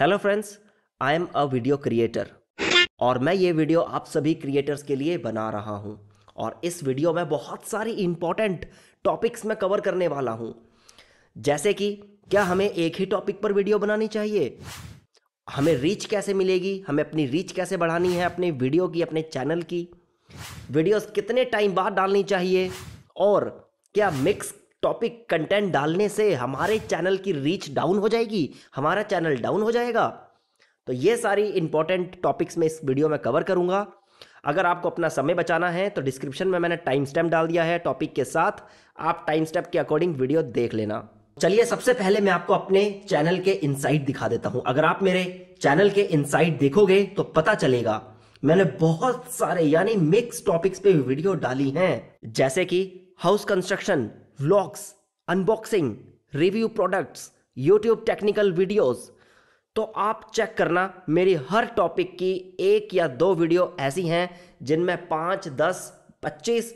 hello friends I am a video creator और मैं ये वीडियो आप सभी क्रिएटर्स के लिए बना रहा हूँ और इस वीडियो में बहुत सारी इंपॉर्टेंट टॉपिक्स मैं कवर करने वाला हूँ जैसे कि क्या हमें एक ही टॉपिक पर वीडियो बनानी चाहिए हमें रीच कैसे मिलेगी हमें अपनी रीच कैसे बढ़ानी है अपने वीडियो की अपने चैनल की वीडियोस कितने टाइम बाद डालनी चाहिए और क्या मिक्स टॉपिक कंटेंट डालने से हमारे चैनल की रीच डाउन हो जाएगी हमारा चैनल डाउन हो जाएगा तो ये सारी इंपॉर्टेंट टॉपिक्स मैं इस वीडियो में कवर करूंगा अगर आपको अपना समय बचाना है तो डिस्क्रिप्शन में मैंने टाइम स्टैम्प डाल दिया है टॉपिक के साथ आप टाइम स्टैप के अकॉर्डिंग वीडियो देख लेना चलिए सबसे पहले मैं आपको अपने चैनल के इनसाइट दिखा देता हूं अगर आप मेरे चैनल के इनसाइट देखोगे तो पता चलेगा मैंने बहुत सारे यानी मिक्स टॉपिक्स पे वीडियो डाली हैं जैसे कि house construction vlogs unboxing review products YouTube technical videos तो आप चेक करना मेरी हर टॉपिक की एक या दो वीडियो ऐसी हैं जिनमें पाँच दस पच्चीस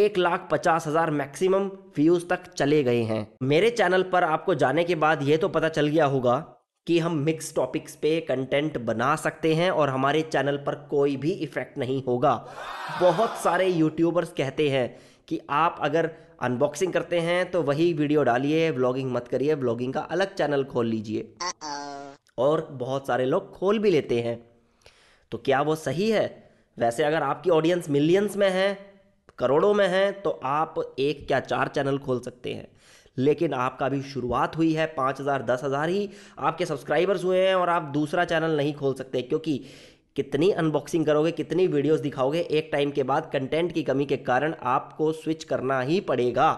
एक लाख पचास हज़ार मैक्सिमम व्यूज़ तक चले गए हैं मेरे चैनल पर आपको जाने के बाद ये तो पता चल गया होगा कि हम मिक्स टॉपिक्स पे कंटेंट बना सकते हैं और हमारे चैनल पर कोई भी इफ़ेक्ट नहीं होगा बहुत सारे यूट्यूबर्स कहते हैं कि आप अगर अनबॉक्सिंग करते हैं तो वही वीडियो डालिए व्लॉगिंग मत करिए व्लॉगिंग का अलग चैनल खोल लीजिए और बहुत सारे लोग खोल भी लेते हैं तो क्या वो सही है वैसे अगर आपकी ऑडियंस मिलियंस में है करोड़ों में है तो आप एक क्या चार चैनल खोल सकते हैं लेकिन आपका भी शुरुआत हुई है पाँच हज़ार दस हज़ार ही आपके सब्सक्राइबर्स हुए हैं और आप दूसरा चैनल नहीं खोल सकते क्योंकि कितनी अनबॉक्सिंग करोगे कितनी वीडियोस दिखाओगे एक टाइम के बाद कंटेंट की कमी के कारण आपको स्विच करना ही पड़ेगा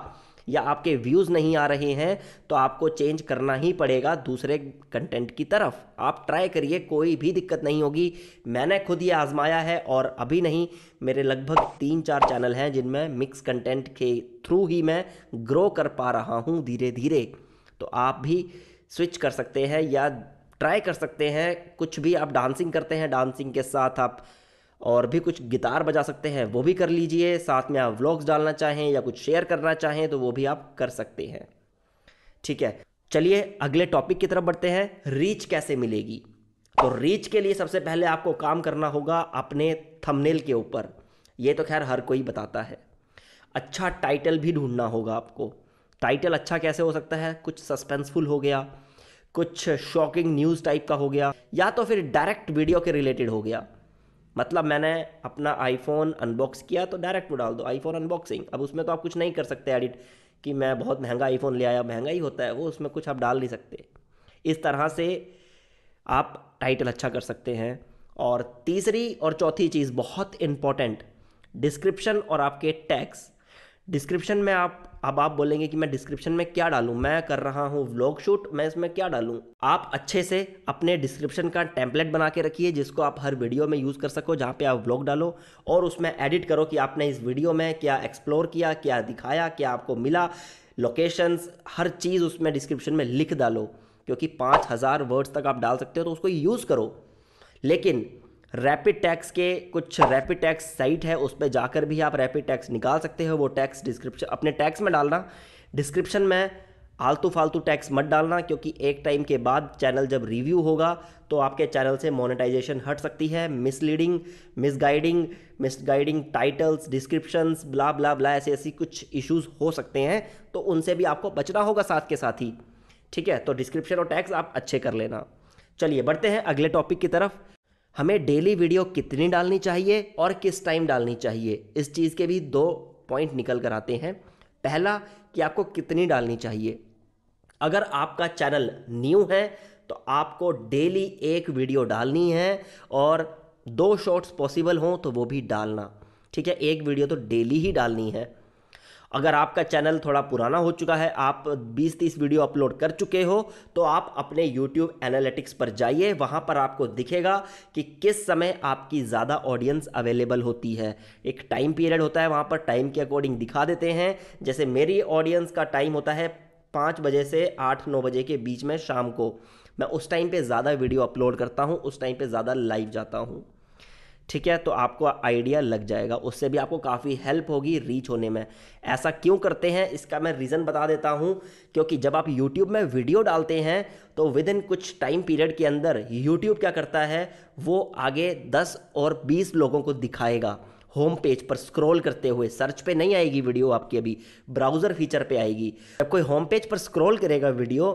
या आपके व्यूज़ नहीं आ रहे हैं तो आपको चेंज करना ही पड़ेगा दूसरे कंटेंट की तरफ आप ट्राई करिए कोई भी दिक्कत नहीं होगी मैंने खुद ये आजमाया है और अभी नहीं मेरे लगभग तीन चार चैनल हैं जिनमें मिक्स कंटेंट के थ्रू ही मैं ग्रो कर पा रहा हूँ धीरे धीरे तो आप भी स्विच कर सकते हैं या ट्राई कर सकते हैं कुछ भी आप डांसिंग करते हैं डांसिंग के साथ आप और भी कुछ गिटार बजा सकते हैं वो भी कर लीजिए साथ में आप व्लॉग्स डालना चाहें या कुछ शेयर करना चाहें तो वो भी आप कर सकते हैं ठीक है चलिए अगले टॉपिक की तरफ बढ़ते हैं रीच कैसे मिलेगी तो रीच के लिए सबसे पहले आपको काम करना होगा अपने थंबनेल के ऊपर ये तो खैर हर कोई बताता है अच्छा टाइटल भी ढूंढना होगा आपको टाइटल अच्छा कैसे हो सकता है कुछ सस्पेंसफुल हो गया कुछ शॉकिंग न्यूज़ टाइप का हो गया या तो फिर डायरेक्ट वीडियो के रिलेटेड हो गया मतलब मैंने अपना आईफोन अनबॉक्स किया तो डायरेक्ट डाल दो आईफोन अनबॉक्सिंग अब उसमें तो आप कुछ नहीं कर सकते एडिट कि मैं बहुत महंगा आईफोन ले आया महंगा ही होता है वो उसमें कुछ आप डाल नहीं सकते इस तरह से आप टाइटल अच्छा कर सकते हैं और तीसरी और चौथी चीज़ बहुत इम्पॉर्टेंट डिस्क्रिप्शन और आपके टैक्स डिस्क्रिप्शन में आप अब आप बोलेंगे कि मैं डिस्क्रिप्शन में क्या डालूँ मैं कर रहा हूँ व्लॉग शूट मैं इसमें क्या डालूँ आप अच्छे से अपने डिस्क्रिप्शन का टेम्पलेट बना के रखिए जिसको आप हर वीडियो में यूज़ कर सको जहाँ पे आप व्लॉग डालो और उसमें एडिट करो कि आपने इस वीडियो में क्या एक्सप्लोर किया क्या दिखाया क्या आपको मिला लोकेशंस हर चीज़ उसमें डिस्क्रिप्शन में लिख डालो क्योंकि पाँच हज़ार वर्ड्स तक आप डाल सकते हो तो उसको यूज़ करो लेकिन रैपिड टैक्स के कुछ रैपिड टैक्स साइट है उस पर जाकर भी आप रैपिड टैक्स निकाल सकते हो वो टैक्स डिस्क्रिप्शन अपने टैक्स में डालना डिस्क्रिप्शन में आलतू फालतू टैक्स मत डालना क्योंकि एक टाइम के बाद चैनल जब रिव्यू होगा तो आपके चैनल से मोनेटाइजेशन हट सकती है misleading misguiding misguiding titles descriptions blah blah blah ऐसे ऐसी कुछ इश्यूज हो सकते हैं तो उनसे भी आपको बचना होगा साथ के साथ ही ठीक है तो डिस्क्रिप्शन और टैक्स आप अच्छे कर लेना चलिए बढ़ते हैं अगले टॉपिक की तरफ हमें डेली वीडियो कितनी डालनी चाहिए और किस टाइम डालनी चाहिए इस चीज़ के भी दो पॉइंट निकल कर आते हैं पहला कि आपको कितनी डालनी चाहिए अगर आपका चैनल न्यू है तो आपको डेली एक वीडियो डालनी है और दो शॉर्ट्स पॉसिबल हों तो वो भी डालना ठीक है एक वीडियो तो डेली ही डालनी है अगर आपका चैनल थोड़ा पुराना हो चुका है आप 20-30 वीडियो अपलोड कर चुके हो तो आप अपने YouTube एनालिटिक्स पर जाइए वहाँ पर आपको दिखेगा कि किस समय आपकी ज़्यादा ऑडियंस अवेलेबल होती है एक टाइम पीरियड होता है वहाँ पर टाइम के अकॉर्डिंग दिखा देते हैं जैसे मेरी ऑडियंस का टाइम होता है पाँच बजे से आठ नौ बजे के बीच में शाम को मैं उस टाइम पे ज़्यादा वीडियो अपलोड करता हूँ उस टाइम पे ज़्यादा लाइव जाता हूँ ठीक है तो आपको आइडिया लग जाएगा उससे भी आपको काफ़ी हेल्प होगी रीच होने में ऐसा क्यों करते हैं इसका मैं रीज़न बता देता हूँ क्योंकि जब आप यूट्यूब में वीडियो डालते हैं तो विद इन कुछ टाइम पीरियड के अंदर यूट्यूब क्या करता है वो आगे दस और बीस लोगों को दिखाएगा होम पेज पर स्क्रॉल करते हुए सर्च पे नहीं आएगी वीडियो आपकी अभी ब्राउज़र फीचर पे आएगी जब कोई होम पेज पर स्क्रॉल करेगा वीडियो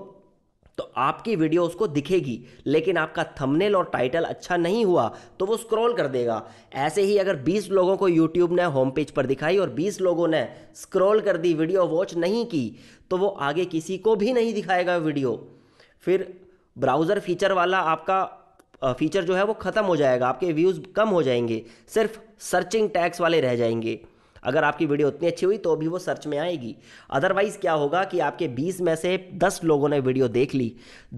तो आपकी वीडियो उसको दिखेगी लेकिन आपका थंबनेल और टाइटल अच्छा नहीं हुआ तो वो स्क्रॉल कर देगा ऐसे ही अगर 20 लोगों को यूट्यूब ने होम पेज पर दिखाई और 20 लोगों ने स्क्रॉल कर दी वीडियो वॉच नहीं की तो वो आगे किसी को भी नहीं दिखाएगा वीडियो फिर ब्राउज़र फीचर वाला आपका फीचर जो है वो ख़त्म हो जाएगा आपके व्यूज़ कम हो जाएंगे सिर्फ सर्चिंग टैक्स वाले रह जाएंगे अगर आपकी वीडियो उतनी अच्छी हुई तो भी वो सर्च में आएगी अदरवाइज़ क्या होगा कि आपके 20 में से 10 लोगों ने वीडियो देख ली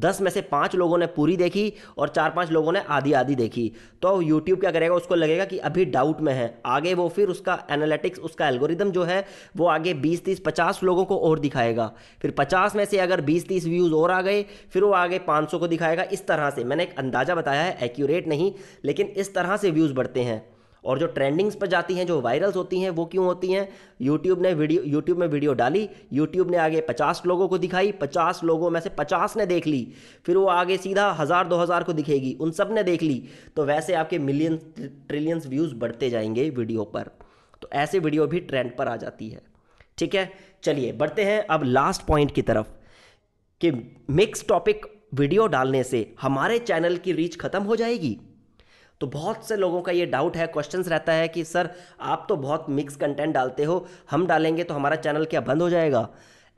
10 में से 5 लोगों ने पूरी देखी और 4-5 लोगों ने आधी आधी देखी तो यूट्यूब क्या करेगा उसको लगेगा कि अभी डाउट में है आगे वो फिर उसका एनालिटिक्स उसका एल्गोरिदम जो है वो आगे बीस तीस पचास लोगों को और दिखाएगा फिर पचास में से अगर बीस तीस व्यूज़ और आ गए फिर वो आगे पाँच को दिखाएगा इस तरह से मैंने एक अंदाज़ा बताया है एक्यूरेट नहीं लेकिन इस तरह से व्यूज़ बढ़ते हैं और जो ट्रेंडिंग्स पर जाती हैं जो वायरल्स होती हैं वो क्यों होती हैं यूट्यूब ने वीडियो यूट्यूब में वीडियो डाली यूट्यूब ने आगे पचास लोगों को दिखाई पचास लोगों में से पचास ने देख ली फिर वो आगे सीधा हज़ार दो हज़ार को दिखेगी उन सब ने देख ली तो वैसे आपके मिलियन ट्रिलियंस व्यूज़ बढ़ते जाएंगे वीडियो पर तो ऐसे वीडियो भी ट्रेंड पर आ जाती है ठीक है चलिए बढ़ते हैं अब लास्ट पॉइंट की तरफ कि मिक्स टॉपिक वीडियो डालने से हमारे चैनल की रीच खत्म हो जाएगी तो बहुत से लोगों का ये डाउट है क्वेश्चंस रहता है कि सर आप तो बहुत मिक्स कंटेंट डालते हो हम डालेंगे तो हमारा चैनल क्या बंद हो जाएगा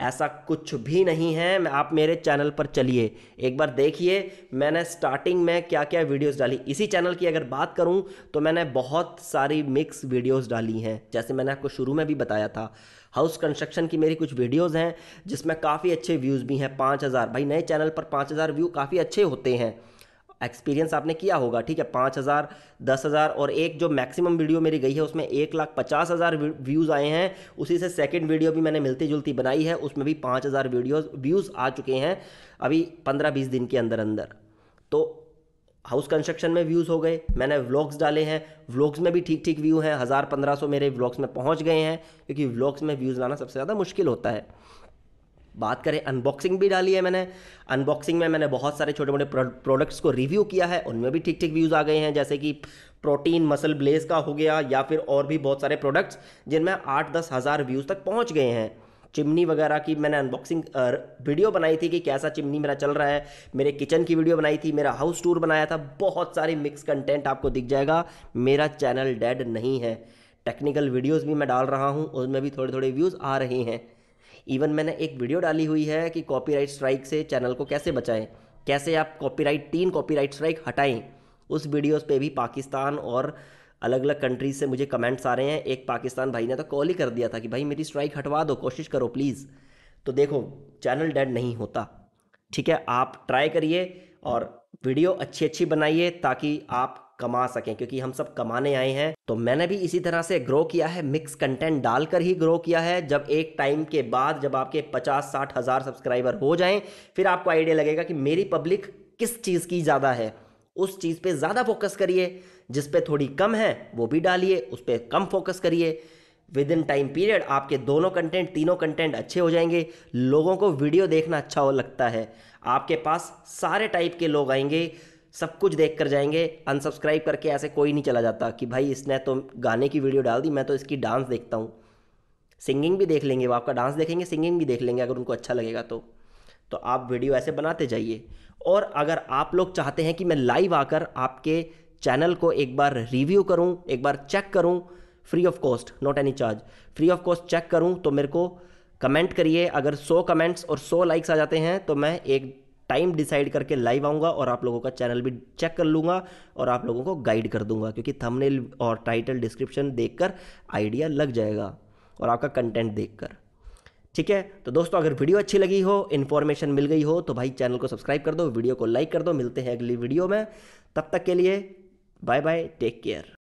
ऐसा कुछ भी नहीं है आप मेरे चैनल पर चलिए एक बार देखिए मैंने स्टार्टिंग में क्या क्या वीडियोस डाली इसी चैनल की अगर बात करूं तो मैंने बहुत सारी मिक्स वीडियोस डाली हैं जैसे मैंने आपको शुरू में भी बताया था हाउस कंस्ट्रक्शन की मेरी कुछ वीडियोस हैं जिसमें काफ़ी अच्छे व्यूज़ भी हैं पाँच हज़ार भाई नए चैनल पर पाँच हज़ार व्यू काफ़ी अच्छे होते हैं एक्सपीरियंस आपने किया होगा ठीक है पाँच हज़ार दस हज़ार और एक जो मैक्सिमम वीडियो मेरी गई है उसमें एक लाख पचास हज़ार व्यूज़ आए हैं उसी से सेकंड वीडियो भी मैंने मिलती जुलती बनाई है उसमें भी पाँच हज़ार वीडियो व्यूज़ आ चुके हैं अभी पंद्रह बीस दिन के अंदर अंदर तो हाउस कंस्ट्रक्शन में व्यूज़ हो गए मैंने व्लॉग्स डाले हैं व्लॉग्स में भी ठीक ठीक व्यू हैं हज़ार पंद्रह सौ मेरे व्लॉग्स में पहुंच गए हैं क्योंकि व्लॉग्स में व्यूज़ लाना सबसे ज़्यादा मुश्किल होता है बात करें अनबॉक्सिंग भी डाली है मैंने अनबॉक्सिंग में मैंने बहुत सारे छोटे मोटे प्रोडक्ट्स को रिव्यू किया है उनमें भी ठीक ठीक व्यूज़ आ गए हैं जैसे कि प्रोटीन मसल ब्लेज का हो गया या फिर और भी बहुत सारे प्रोडक्ट्स जिनमें आठ दस हज़ार व्यूज़ तक पहुँच गए हैं चिमनी वगैरह की मैंने अनबॉक्सिंग वीडियो बनाई थी कि कैसा चिमनी मेरा चल रहा है मेरे किचन की वीडियो बनाई थी मेरा हाउस टूर बनाया था बहुत सारे मिक्स कंटेंट आपको दिख जाएगा मेरा चैनल डेड नहीं है टेक्निकल वीडियोस भी मैं डाल रहा हूँ उसमें भी थोड़े थोड़े व्यूज़ आ रहे हैं इवन मैंने एक वीडियो डाली हुई है कि कॉपीराइट स्ट्राइक से चैनल को कैसे बचाएं कैसे आप कॉपीराइट तीन कॉपीराइट स्ट्राइक हटाएं उस वीडियोस पे भी पाकिस्तान और अलग अलग कंट्रीज से मुझे कमेंट्स आ रहे हैं एक पाकिस्तान भाई ने तो कॉल ही कर दिया था कि भाई मेरी स्ट्राइक हटवा दो कोशिश करो प्लीज़ तो देखो चैनल डेड नहीं होता ठीक है आप ट्राई करिए और वीडियो अच्छी अच्छी बनाइए ताकि आप कमा सकें क्योंकि हम सब कमाने आए हैं तो मैंने भी इसी तरह से ग्रो किया है मिक्स कंटेंट डालकर ही ग्रो किया है जब एक टाइम के बाद जब आपके पचास साठ हज़ार सब्सक्राइबर हो जाएं फिर आपको आइडिया लगेगा कि मेरी पब्लिक किस चीज़ की ज़्यादा है उस चीज़ पे ज़्यादा फोकस करिए जिस पे थोड़ी कम है वो भी डालिए उस पर कम फोकस करिए विद इन टाइम पीरियड आपके दोनों कंटेंट तीनों कंटेंट अच्छे हो जाएंगे लोगों को वीडियो देखना अच्छा हो लगता है आपके पास सारे टाइप के लोग आएंगे सब कुछ देख कर जाएंगे अनसब्सक्राइब करके ऐसे कोई नहीं चला जाता कि भाई इसने तो गाने की वीडियो डाल दी मैं तो इसकी डांस देखता हूँ सिंगिंग भी देख लेंगे वो आपका डांस देखेंगे सिंगिंग भी देख लेंगे अगर उनको अच्छा लगेगा तो तो आप वीडियो ऐसे बनाते जाइए और अगर आप लोग चाहते हैं कि मैं लाइव आकर आपके चैनल को एक बार रिव्यू करूँ एक बार चेक करूँ free of cost not any charge free of cost check करूँ तो मेरे को कमेंट करिए अगर 100 कमेंट्स और 100 लाइक्स आ जाते हैं तो मैं एक टाइम डिसाइड करके लाइव आऊँगा और आप लोगों का चैनल भी चेक कर लूँगा और आप लोगों को गाइड कर दूंगा क्योंकि थंबनेल और टाइटल डिस्क्रिप्शन देख कर आइडिया लग जाएगा और आपका कंटेंट देख कर ठीक है तो दोस्तों अगर वीडियो अच्छी लगी हो इन्फॉर्मेशन मिल गई हो तो भाई चैनल को सब्सक्राइब कर दो वीडियो को लाइक कर दो मिलते हैं अगली वीडियो में तब तक के लिए बाय बाय टेक केयर